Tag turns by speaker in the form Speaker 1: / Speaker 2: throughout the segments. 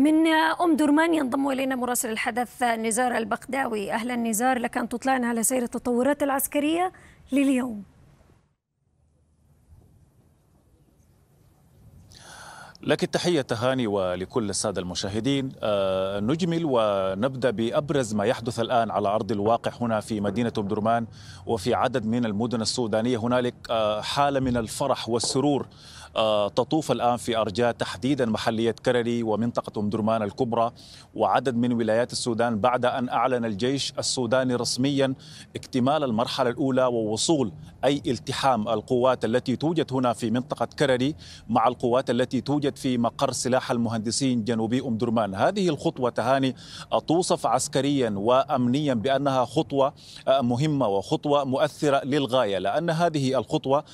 Speaker 1: من أم درمان ينضم إلينا مراسل الحدث نزار البقداوي أهلا نزار لك أن تطلعنا على سير التطورات العسكرية لليوم
Speaker 2: لك التحية تهاني ولكل السادة المشاهدين آه، نجمل ونبدأ بأبرز ما يحدث الآن على أرض الواقع هنا في مدينة أم درمان وفي عدد من المدن السودانية هنالك آه، حالة من الفرح والسرور آه، تطوف الآن في أرجاء تحديدا محلية كرري ومنطقة أم درمان الكبرى وعدد من ولايات السودان بعد أن أعلن الجيش السوداني رسميا اكتمال المرحلة الأولى ووصول أي التحام القوات التي توجد هنا في منطقة كرري مع القوات التي توجد في مقر سلاح المهندسين جنوبي أم درمان هذه الخطوة تهاني توصف عسكريا وأمنيا بأنها خطوة آه، مهمة وخطوة مؤثرة للغاية لأن هذه الخطوة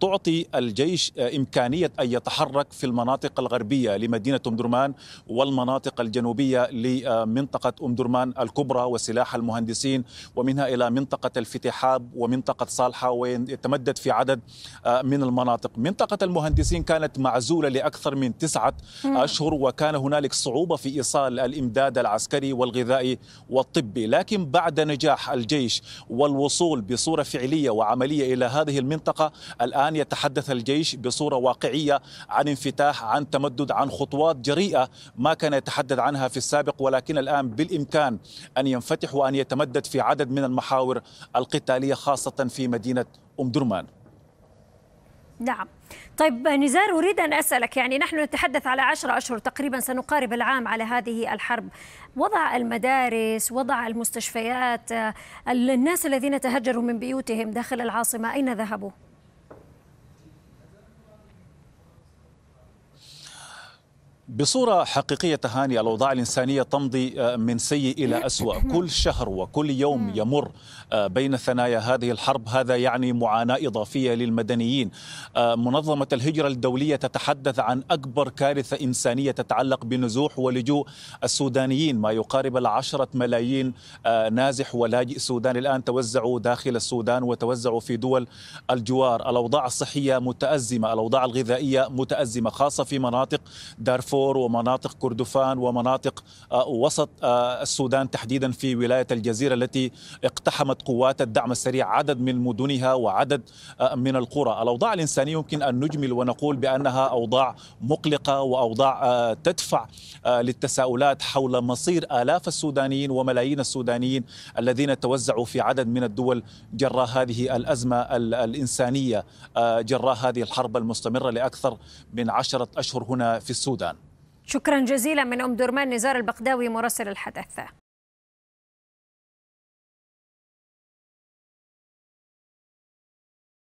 Speaker 2: تعطي الجيش آه، إمكان إمكانية أن يتحرك في المناطق الغربية لمدينة أم درمان والمناطق الجنوبية لمنطقة أم درمان الكبرى وسلاح المهندسين ومنها إلى منطقة الفتحاب ومنطقة صالحة ويتمدد في عدد آه، من المناطق منطقة المهندسين كانت معزولة لأكثر من تسعة أشهر وكان هنالك صعوبة في إيصال الإمداد العسكري والغذائي والطبي لكن بعد نجاح الجيش والوصول بصورة فعلية وعملية إلى هذه المنطقة الآن يتحدث الجيش بصورة واقعية عن انفتاح عن تمدد عن خطوات جريئة ما كان يتحدث عنها في السابق ولكن الآن بالإمكان أن ينفتح وأن يتمدد في عدد من المحاور القتالية خاصة في مدينة أم درمان
Speaker 1: نعم طيب نزار أريد أن أسألك يعني نحن نتحدث على عشر أشهر تقريبا سنقارب العام على هذه الحرب وضع المدارس وضع المستشفيات الناس الذين تهجروا من بيوتهم داخل العاصمة أين ذهبوا؟
Speaker 2: بصورة حقيقية تهاني الأوضاع الإنسانية تمضي آه، من سيء إلى أسوأ كل شهر وكل يوم يمر آه، بين ثنايا هذه الحرب هذا يعني معاناة إضافية للمدنيين آه، منظمة الهجرة الدولية تتحدث عن أكبر كارثة إنسانية تتعلق بنزوح ولجوء السودانيين ما يقارب العشرة ملايين نازح ولاجئ سوداني الآن توزعوا داخل السودان وتوزعوا في دول الجوار الأوضاع الصحية متأزمة الأوضاع الغذائية متأزمة خاصة في مناطق دارفور دارفور ومناطق كردفان ومناطق آه، وسط آه، السودان تحديدا في ولايه الجزيره التي اقتحمت قوات الدعم السريع عدد من مدنها وعدد آه، من القرى، الاوضاع الانسانيه يمكن ان نجمل ونقول بانها اوضاع مقلقه واوضاع تدفع للتساؤلات حول مصير الاف السودانيين وملايين السودانيين الذين توزعوا في عدد من الدول جراء هذه الازمه الانسانيه جراء هذه الحرب المستمره لاكثر من عشره اشهر هنا في السودان.
Speaker 1: شكرا جزيلا من أم درمان نزار البقداوي مراسل الحدث